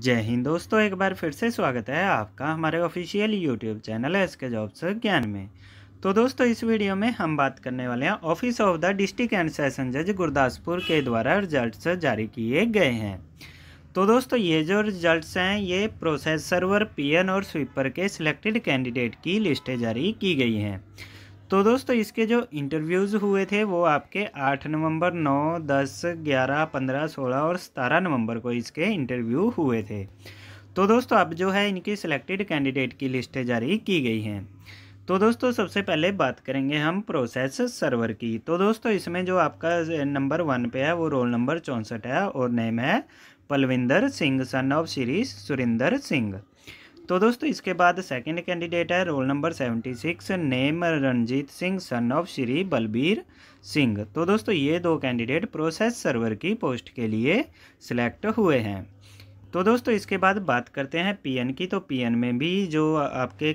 जय हिंद दोस्तों एक बार फिर से स्वागत है आपका हमारे official YouTube channel S K jobs Gyan में तो दोस्तों इस वीडियो में हम बात करने वाले हैं office of the district and session जज गुरदासपुर के द्वारा रिजल्ट जारी किए गए हैं तो दोस्तों ये जो रिजल्ट्स हैं ये प्रोसेस सर्वर पी और स्वीपर के सिलेक्टेड कैंडिडेट की लिस्टें जारी की गई हैं तो दोस्तों इसके जो इंटरव्यूज़ हुए थे वो आपके आठ नवंबर नौ दस ग्यारह पंद्रह सोलह और सतारह नवंबर को इसके इंटरव्यू हुए थे तो दोस्तों अब जो है इनकी सिलेक्टेड कैंडिडेट की लिस्टें जारी की गई हैं तो दोस्तों सबसे पहले बात करेंगे हम प्रोसेस सर्वर की तो दोस्तों इसमें जो आपका नंबर वन पे है वो रोल नंबर चौंसठ है और नेम है पलविंदर सिंह सन ऑफ श्री सुरिंदर सिंह तो दोस्तों इसके बाद सेकंड कैंडिडेट है roll number seventy six name Ranjit Singh son of Shri Balbir Singh तो दोस्तों ये दो कैंडिडेट प्रोसेस सर्वर की पोस्ट के लिए सिलेक्ट हुए हैं तो दोस्तों इसके बाद बात करते हैं पीएन की तो पीएन में भी जो आपके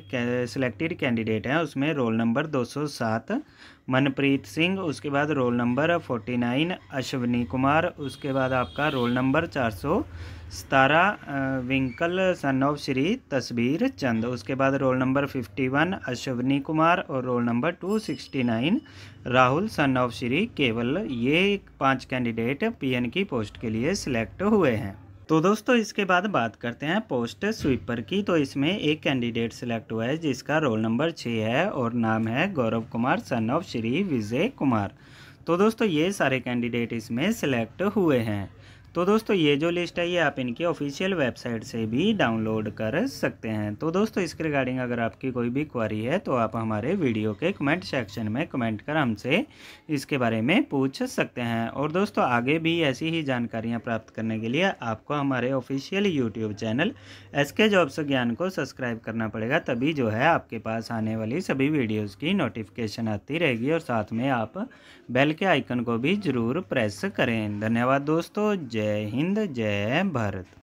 सिलेक्टेड कैंडिडेट हैं उसमें रोल नंबर 207 मनप्रीत सिंह उसके बाद रोल नंबर 49 अश्वनी कुमार उसके बाद आपका रोल नंबर चार सौ सतारह विंकल सन ऑफ श्री तस्वीर चंद उसके बाद रोल नंबर 51 अश्विनी कुमार और roll number 269 Rahul son of Shri Kewal ये पांच कैंडिडेट पीएन की पोस्ट के लिए सिलेक्ट हुए हैं तो दोस्तों इसके बाद बात करते हैं पोस्ट स्वीपर की तो इसमें एक कैंडिडेट सिलेक्ट हुआ है जिसका रोल नंबर छः है और नाम है गौरव कुमार सन ऑफ श्री विजय कुमार तो दोस्तों ये सारे कैंडिडेट इसमें सिलेक्ट हुए हैं तो दोस्तों ये जो लिस्ट है ये आप इनकी ऑफिशियल वेबसाइट से भी डाउनलोड कर सकते हैं तो दोस्तों इसके रिगार्डिंग अगर आपकी कोई भी क्वारी है तो आप हमारे वीडियो के कमेंट सेक्शन में कमेंट कर हमसे इसके बारे में पूछ सकते हैं और दोस्तों आगे भी ऐसी ही जानकारियाँ प्राप्त करने के लिए आपको हमारे official YouTube channel S K jobs Gyan को सब्सक्राइब करना पड़ेगा तभी जो है आपके पास आने वाली सभी वीडियोज़ की नोटिफिकेशन आती रहेगी और साथ में आप बेल के आइकन को भी ज़रूर प्रेस करें धन्यवाद दोस्तों जय जय हिंद जय भारत